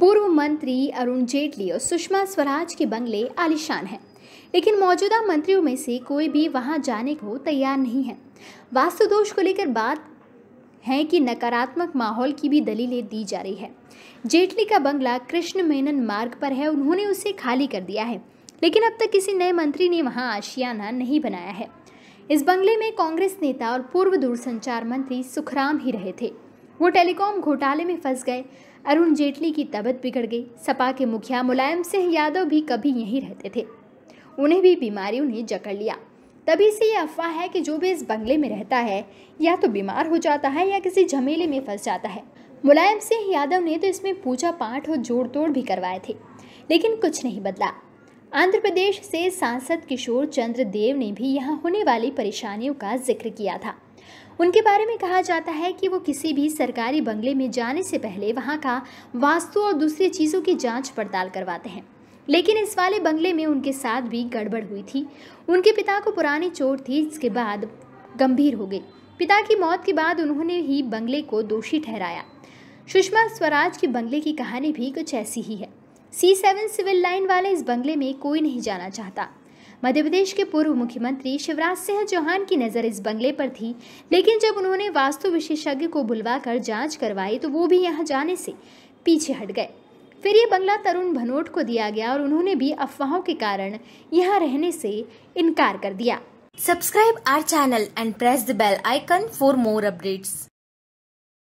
पूर्व मंत्री अरुण जेटली और सुषमा स्वराज के बंगले आलिशान हैं लेकिन मौजूदा मंत्रियों में से कोई भी वहां जाने को तैयार नहीं है वास्तु दोष को लेकर बात है कि नकारात्मक माहौल की भी दलीलें दी जा रही है जेटली का बंगला कृष्ण मेनन मार्ग पर है उन्होंने उसे खाली कर दिया है लेकिन अब तक किसी नए मंत्री ने वहां आशियाना नहीं बनाया है इस बंगले में कांग्रेस नेता और पूर्व दूरसंचार मंत्री सुखराम ही रहे थे वो टेलीकॉम घोटाले में फंस गए अरुण जेटली की तबीयत बिगड़ गई सपा के मुखिया मुलायम सिंह यादव भी कभी यहीं रहते थे उन्हें भी बीमारियों ने जकड़ लिया तभी से ये अफवाह है कि जो भी इस बंगले में रहता है या तो बीमार हो जाता है या किसी झमेले में फंस जाता है मुलायम सिंह यादव ने तो इसमें पूजा पाठ और जोड़ तोड़ भी करवाए थे लेकिन कुछ नहीं बदला आंध्र प्रदेश से सांसद किशोर चंद्र देव ने भी यहाँ होने वाली परेशानियों का जिक्र किया था उनके बारे में कहा जाता है कि वो किसी भी सरकारी बंगले में जाने से पहले वहाँ का वास्तु और दूसरी चीज़ों की जांच पड़ताल करवाते हैं लेकिन इस वाले बंगले में उनके साथ भी गड़बड़ हुई थी उनके पिता को पुरानी चोट थी इसके बाद गंभीर हो गई पिता की मौत के बाद उन्होंने ही बंगले को दोषी ठहराया सुषमा स्वराज के बंगले की कहानी भी कुछ ऐसी ही है सी सेवन सिविल लाइन वाले इस बंगले में कोई नहीं जाना चाहता मध्य प्रदेश के पूर्व मुख्यमंत्री शिवराज सिंह चौहान की नज़र इस बंगले पर थी लेकिन जब उन्होंने वास्तु विशेषज्ञ को बुलवाकर जांच करवाई तो वो भी यहाँ जाने से पीछे हट गए फिर ये बंगला तरुण भनोट को दिया गया और उन्होंने भी अफवाहों के कारण यहाँ रहने से इनकार कर दिया subscribe our channel and press the bell icon for more updates